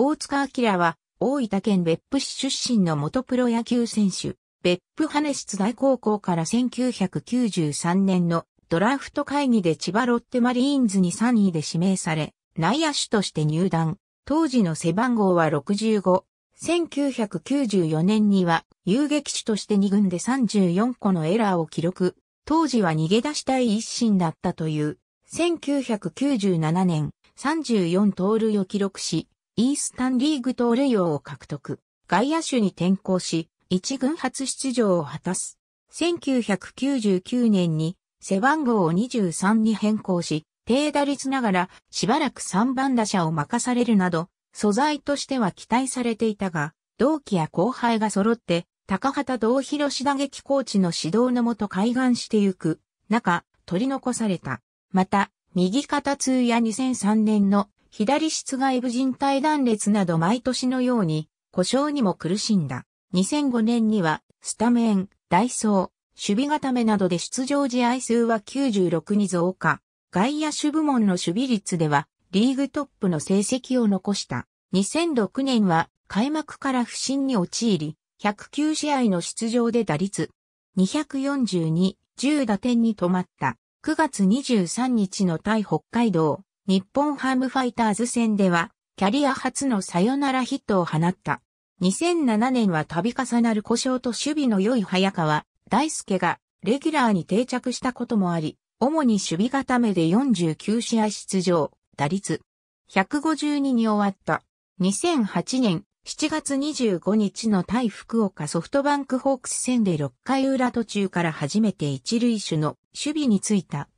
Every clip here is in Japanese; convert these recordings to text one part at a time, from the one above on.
大塚明は、大分県別府市出身の元プロ野球選手、別府羽室大高校から1993年のドラフト会議で千葉ロッテマリーンズに3位で指名され、内野手として入団。当時の背番号は65。1994年には遊撃手として2軍で34個のエラーを記録。当時は逃げ出したい一心だったという。1997年34盗塁を記録し、イースタンリーグーレ用を獲得。外野手に転向し、一軍初出場を果たす。1999年に背番号を23に変更し、低打率ながらしばらく3番打者を任されるなど、素材としては期待されていたが、同期や後輩が揃って、高畑道広打撃コーチの指導のもと開眼してゆく、中、取り残された。また、右肩通夜2003年の左室外部人体断裂など毎年のように、故障にも苦しんだ。2005年には、スタメン、ダイソー、守備固めなどで出場試合数は96に増加。外野手部門の守備率では、リーグトップの成績を残した。2006年は、開幕から不振に陥り、109試合の出場で打率、242、10打点に止まった。9月23日の対北海道、日本ハムファイターズ戦では、キャリア初のサヨナラヒットを放った。2007年は度重なる故障と守備の良い早川、大輔がレギュラーに定着したこともあり、主に守備固めで49試合出場、打率152に終わった。2008年7月25日の対福岡ソフトバンクホークス戦で6回裏途中から初めて一塁手の守備についた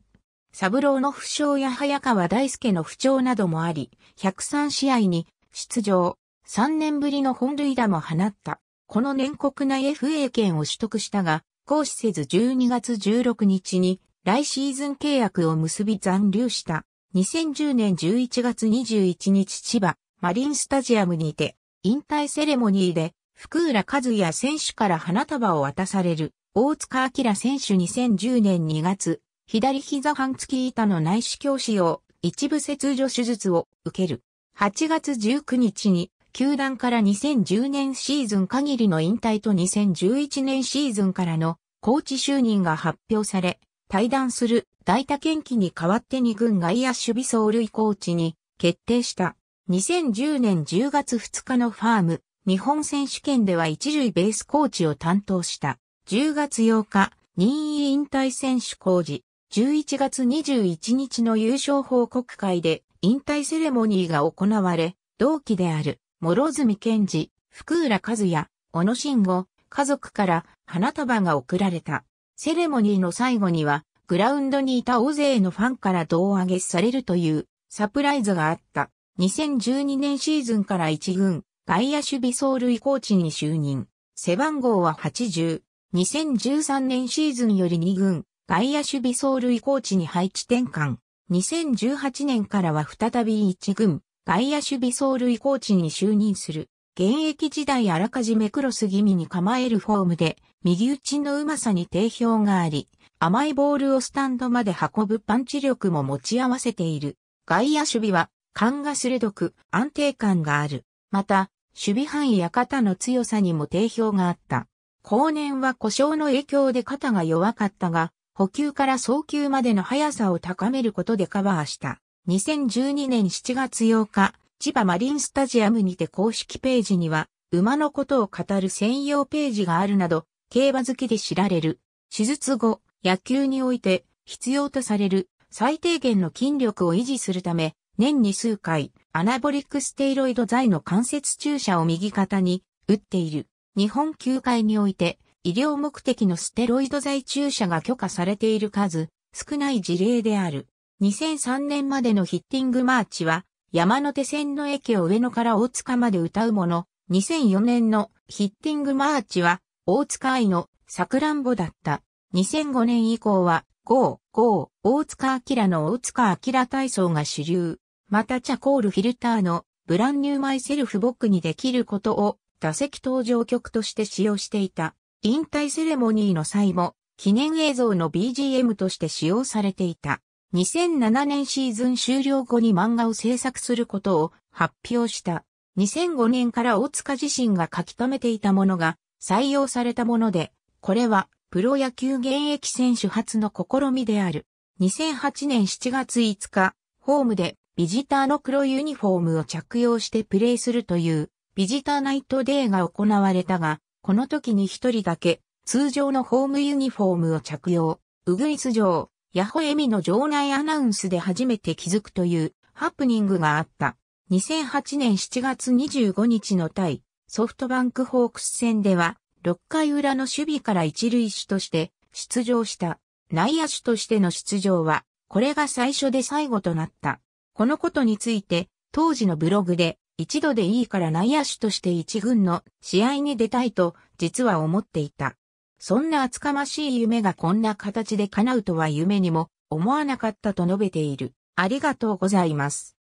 三郎の負傷や早川大輔の不調などもあり、103試合に出場、3年ぶりの本塁打も放った。この年国内 FA 権を取得したが、行使せず12月16日に来シーズン契約を結び残留した。2010年11月21日千葉マリンスタジアムにて引退セレモニーで福浦和也選手から花束を渡される大塚明選手2010年2月左膝半月板の内視鏡使用、一部切除手術を受ける。8月19日に、球団から2010年シーズン限りの引退と2011年シーズンからのコーチ就任が発表され、対談する大田健機に代わって二軍外野守備走塁コーチに決定した。2010年10月2日のファーム、日本選手権では一塁ベースコーチを担当した。10月8日、任意引退選手工事、11月21日の優勝報告会で引退セレモニーが行われ、同期である、諸角健治、福浦和也、小野慎吾、家族から花束が贈られた。セレモニーの最後には、グラウンドにいた大勢のファンから胴上げされるというサプライズがあった。2012年シーズンから1軍、外野守備走塁コーチに就任。背番号は80。2013年シーズンより2軍、外野守備走塁コーチに配置転換。2018年からは再び一軍、外野守備走塁コーチに就任する。現役時代あらかじめクロス気味に構えるフォームで、右打ちのうまさに定評があり、甘いボールをスタンドまで運ぶパンチ力も持ち合わせている。外野守備は、勘が鋭く安定感がある。また、守備範囲や肩の強さにも定評があった。後年は故障の影響で肩が弱かったが、補給から送給までの速さを高めることでカバーした。2012年7月8日、千葉マリンスタジアムにて公式ページには、馬のことを語る専用ページがあるなど、競馬好きで知られる。手術後、野球において必要とされる最低限の筋力を維持するため、年に数回、アナボリックステイロイド剤の関節注射を右肩に打っている。日本球界において、医療目的のステロイド剤注射が許可されている数、少ない事例である。2003年までのヒッティングマーチは、山手線の駅を上野から大塚まで歌うもの、2004年のヒッティングマーチは、大塚愛のさくらんぼだった。2005年以降は、ゴー、ゴー、大塚明の大塚明体操が主流。またチャコールフィルターのブランニューマイセルフ僕にできることを打席登場曲として使用していた。引退セレモニーの際も、記念映像の BGM として使用されていた。2007年シーズン終了後に漫画を制作することを発表した。2005年から大塚自身が書き留めていたものが採用されたもので、これはプロ野球現役選手初の試みである。2008年7月5日、ホームでビジターの黒ユニフォームを着用してプレーするというビジターナイトデーが行われたが、この時に一人だけ、通常のホームユニフォームを着用、ウグイス城、ヤホエミの場内アナウンスで初めて気づくというハプニングがあった。2008年7月25日の対ソフトバンクホークス戦では、6回裏の守備から一塁手として出場した。内野手としての出場は、これが最初で最後となった。このことについて、当時のブログで、一度でいいから内野手として一軍の試合に出たいと実は思っていた。そんな厚かましい夢がこんな形で叶うとは夢にも思わなかったと述べている。ありがとうございます。